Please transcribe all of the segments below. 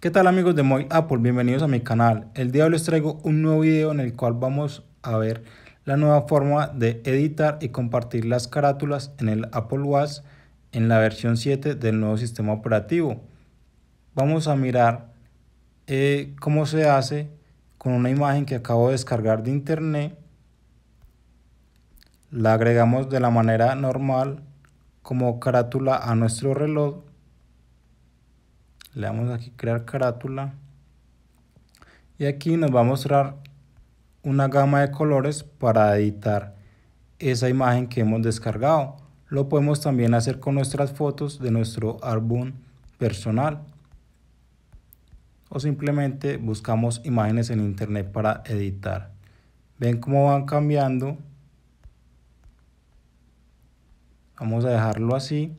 ¿Qué tal amigos de Mobile Apple? Bienvenidos a mi canal. El día de hoy les traigo un nuevo video en el cual vamos a ver la nueva forma de editar y compartir las carátulas en el Apple Watch en la versión 7 del nuevo sistema operativo. Vamos a mirar eh, cómo se hace con una imagen que acabo de descargar de internet. La agregamos de la manera normal como carátula a nuestro reloj le damos aquí crear carátula y aquí nos va a mostrar una gama de colores para editar esa imagen que hemos descargado lo podemos también hacer con nuestras fotos de nuestro álbum personal o simplemente buscamos imágenes en internet para editar ven cómo van cambiando vamos a dejarlo así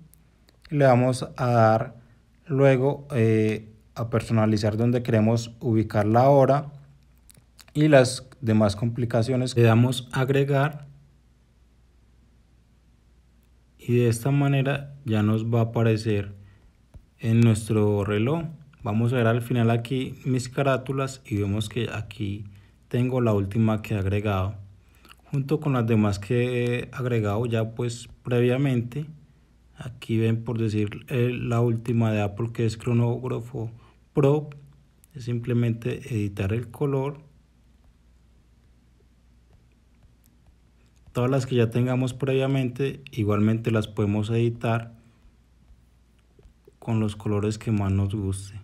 y le vamos a dar Luego eh, a personalizar donde queremos ubicar la hora y las demás complicaciones. Le damos agregar y de esta manera ya nos va a aparecer en nuestro reloj. Vamos a ver al final aquí mis carátulas y vemos que aquí tengo la última que he agregado junto con las demás que he agregado ya pues previamente Aquí ven, por decir eh, la última de Apple, que es cronógrafo Pro. Es simplemente editar el color. Todas las que ya tengamos previamente, igualmente las podemos editar con los colores que más nos guste.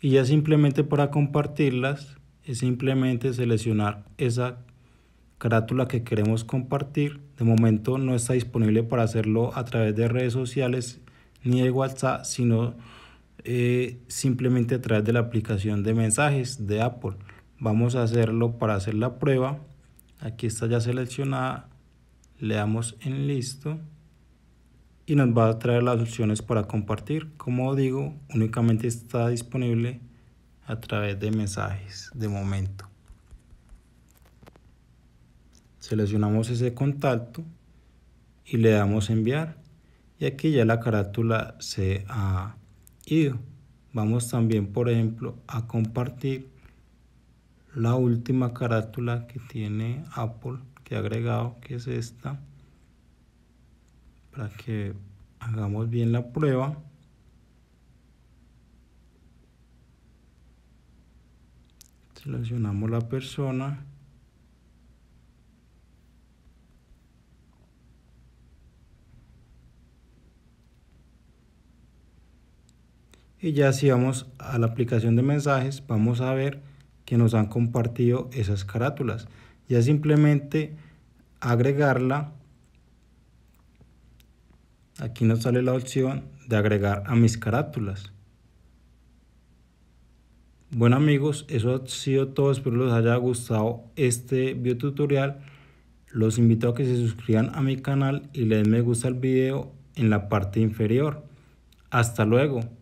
Y ya simplemente para compartirlas, es simplemente seleccionar esa carátula que queremos compartir. De momento no está disponible para hacerlo a través de redes sociales ni de WhatsApp, sino eh, simplemente a través de la aplicación de mensajes de Apple. Vamos a hacerlo para hacer la prueba. Aquí está ya seleccionada. Le damos en listo y nos va a traer las opciones para compartir. Como digo, únicamente está disponible a través de mensajes de momento seleccionamos ese contacto y le damos enviar y aquí ya la carátula se ha ido vamos también por ejemplo a compartir la última carátula que tiene Apple que ha agregado que es esta para que hagamos bien la prueba seleccionamos la persona Y ya si vamos a la aplicación de mensajes, vamos a ver que nos han compartido esas carátulas. Ya simplemente agregarla. Aquí nos sale la opción de agregar a mis carátulas. Bueno amigos, eso ha sido todo. Espero les haya gustado este video tutorial. Los invito a que se suscriban a mi canal y le den me gusta al video en la parte inferior. Hasta luego.